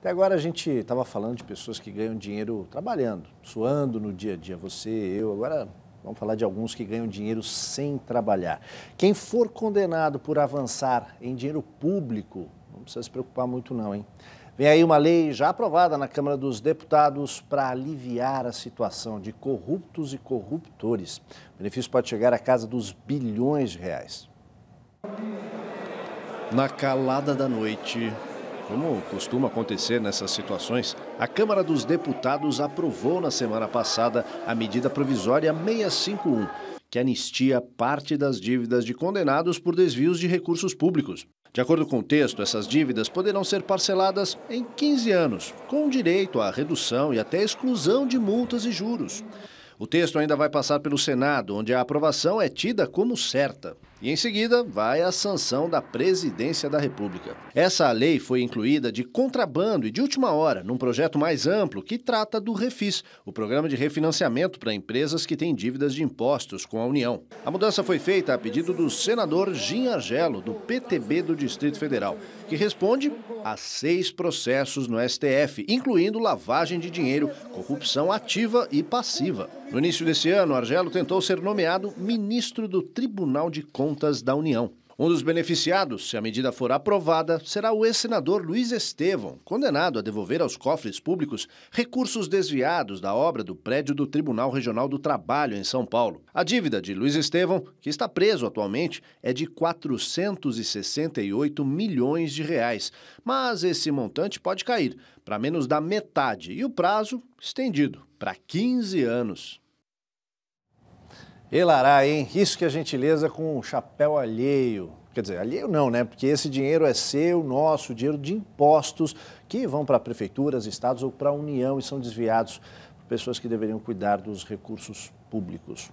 Até agora a gente estava falando de pessoas que ganham dinheiro trabalhando, suando no dia a dia, você, eu, agora Vamos falar de alguns que ganham dinheiro sem trabalhar. Quem for condenado por avançar em dinheiro público, não precisa se preocupar muito não, hein? Vem aí uma lei já aprovada na Câmara dos Deputados para aliviar a situação de corruptos e corruptores. O benefício pode chegar à casa dos bilhões de reais. Na calada da noite, como costuma acontecer nessas situações, a Câmara dos Deputados aprovou na semana passada a medida provisória 651, que anistia parte das dívidas de condenados por desvios de recursos públicos. De acordo com o texto, essas dívidas poderão ser parceladas em 15 anos, com direito à redução e até exclusão de multas e juros. O texto ainda vai passar pelo Senado, onde a aprovação é tida como certa. E em seguida vai a sanção da Presidência da República. Essa lei foi incluída de contrabando e de última hora num projeto mais amplo que trata do Refis, o programa de refinanciamento para empresas que têm dívidas de impostos com a União. A mudança foi feita a pedido do senador Jim Argelo, do PTB do Distrito Federal, que responde a seis processos no STF, incluindo lavagem de dinheiro, corrupção ativa e passiva. No início desse ano, Argelo tentou ser nomeado ministro do Tribunal de Contas da União. Um dos beneficiados, se a medida for aprovada, será o ex-senador Luiz Estevão, condenado a devolver aos cofres públicos recursos desviados da obra do prédio do Tribunal Regional do Trabalho em São Paulo. A dívida de Luiz Estevão, que está preso atualmente, é de 468 milhões de reais, mas esse montante pode cair para menos da metade e o prazo estendido para 15 anos. Elará, hein? Isso que a é gentileza com o chapéu alheio. Quer dizer, alheio não, né? Porque esse dinheiro é seu, nosso, dinheiro de impostos que vão para prefeituras, estados ou para a União e são desviados por pessoas que deveriam cuidar dos recursos públicos.